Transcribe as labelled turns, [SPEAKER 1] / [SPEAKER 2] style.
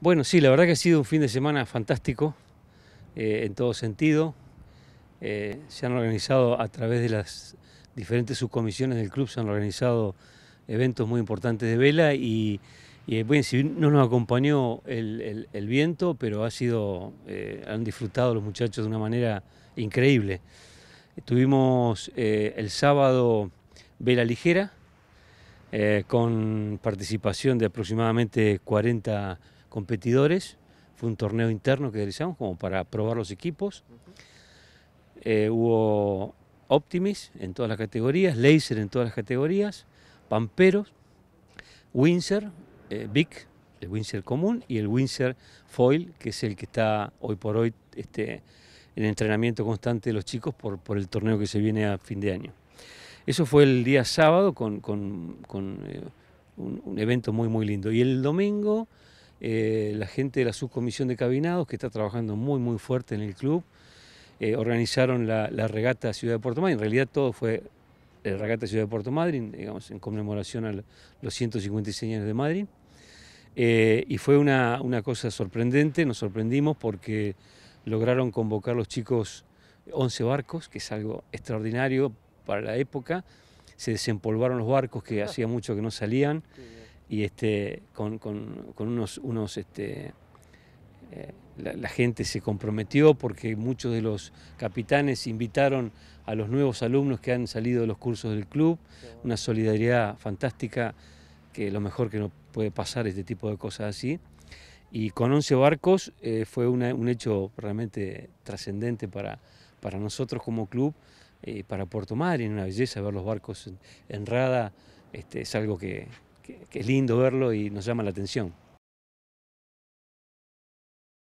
[SPEAKER 1] Bueno, sí, la verdad que ha sido un fin de semana fantástico eh, en todo sentido. Eh, se han organizado a través de las diferentes subcomisiones del club, se han organizado eventos muy importantes de vela y, eh, bueno, si no nos acompañó el, viento, pero ha sido, han disfrutado los muchachos de una manera increíble. Tuvimos el sábado vela ligera, con participación de aproximadamente 40 competidores. Fue un torneo interno que realizamos como para probar los equipos. Eh, hubo Optimis en todas las categorías, Laser en todas las categorías, Pamperos, Windsor, eh, Vic, el Windsor común y el Windsor Foil, que es el que está hoy por hoy este, en entrenamiento constante de los chicos por, por el torneo que se viene a fin de año. Eso fue el día sábado con, con, con eh, un, evento muy, muy lindo. Y el domingo eh, la gente de la subcomisión de cabinados que está trabajando muy muy fuerte en el club. Eh, organizaron la, regata Ciudad de Puerto Madryn, en realidad todo fue la eh, regata Ciudad de Puerto Madryn, digamos, en conmemoración a los 156 años de Madrid. y fue una, una, cosa sorprendente, nos sorprendimos porque lograron convocar los chicos 11 barcos, que es algo extraordinario para la época. Se desempolvaron los barcos que hacía mucho que no salían y este, con, con, unos, unos este, eh, la, gente se comprometió porque muchos de los capitanes invitaron a los nuevos alumnos que han salido de los cursos del club, una solidaridad fantástica, que lo mejor que no puede pasar este tipo de cosas así. Y con 11 barcos eh, fue un hecho realmente trascendente para, para nosotros como club, eh, para Puerto Madryn, una belleza ver los barcos en, rada, este, es algo que, que, es lindo verlo y nos llama la atención.